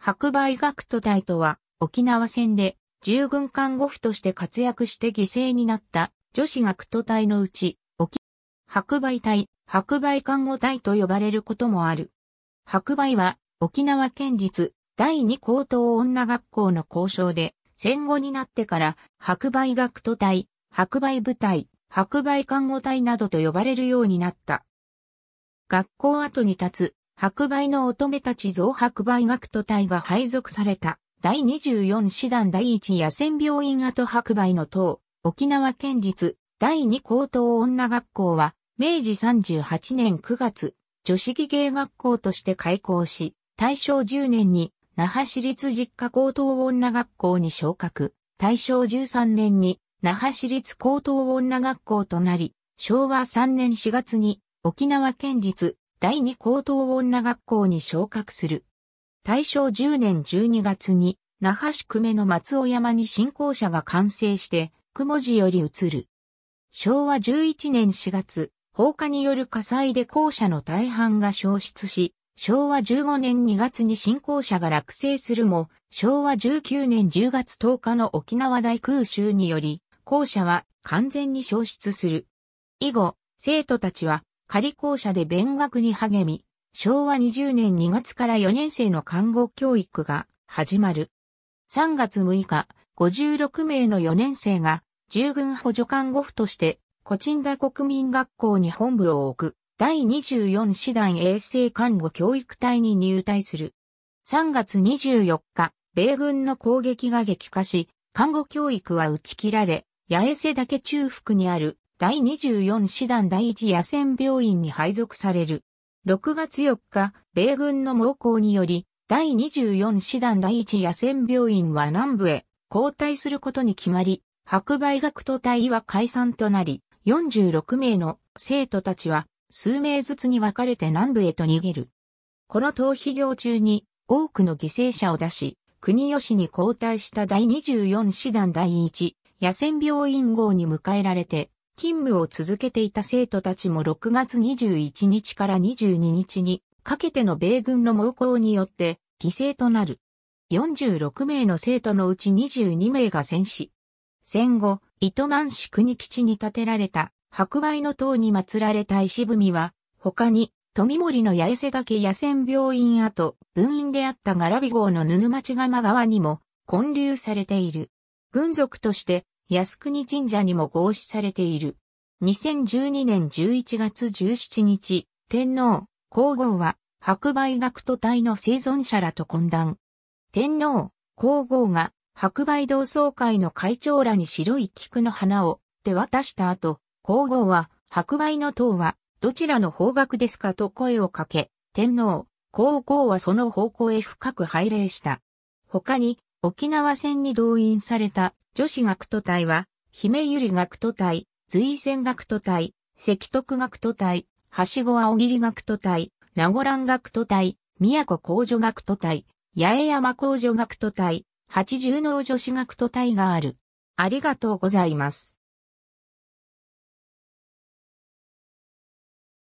白梅学徒隊とは、沖縄戦で従軍看護婦として活躍して犠牲になった女子学徒隊のうち、沖白梅隊、白梅看護隊と呼ばれることもある。白梅は沖縄県立第二高等女学校の校章で、戦後になってから白梅学徒隊、白梅部隊、白梅看護隊などと呼ばれるようになった。学校後に立つ白梅の乙女たち増白梅学徒隊が配属された。第24師団第1野戦病院跡白梅の党、沖縄県立第2高等女学校は、明治38年9月、女子技芸学校として開校し、大正10年に那覇市立実家高等女学校に昇格、大正13年に那覇市立高等女学校となり、昭和3年4月に沖縄県立第二高等女学校に昇格する。大正10年12月に、那覇市久米の松尾山に新校舎が完成して、雲寺より移る。昭和11年4月、放火による火災で校舎の大半が消失し、昭和15年2月に新校舎が落成するも、昭和19年10月10日の沖縄大空襲により、校舎は完全に消失する。以後、生徒たちは仮校舎で勉学に励み、昭和20年2月から4年生の看護教育が始まる。3月6日、56名の4年生が従軍補助看護婦として、コチンダ国民学校に本部を置く、第24師団衛生看護教育隊に入隊する。3月24日、米軍の攻撃が激化し、看護教育は打ち切られ、八重瀬岳中腹にある第24師団第1野戦病院に配属される。6月4日、米軍の猛攻により、第24師団第1野戦病院は南部へ交代することに決まり、白梅学徒隊は解散となり、46名の生徒たちは数名ずつに分かれて南部へと逃げる。この逃避行中に多くの犠牲者を出し、国吉に交代した第24師団第1野戦病院号に迎えられて、勤務を続けていた生徒たちも6月21日から22日にかけての米軍の猛攻によって犠牲となる。46名の生徒のうち22名が戦死。戦後、糸満市国基地に建てられた白梅の塔に祀られた石踏みは、他に、富森の八重瀬岳野戦病院跡、分院であった柄ラ号の布町釜川にも、混流されている。軍属として、靖国神社にも合祀されている。2012年11月17日、天皇、皇后は、白梅学徒隊の生存者らと懇談。天皇、皇后が、白梅同窓会の会長らに白い菊の花を手渡した後、皇后は、白梅の塔は、どちらの方角ですかと声をかけ、天皇、皇后はその方向へ深く拝礼した。他に、沖縄戦に動員された女子学徒隊は、姫ゆり学徒隊、随泉学徒隊、石徳学徒隊、はしご青桐学徒隊、名古蘭学徒隊、宮古工女学徒隊、八重山工女学徒隊、八重能女子学徒隊がある。ありがとうございます。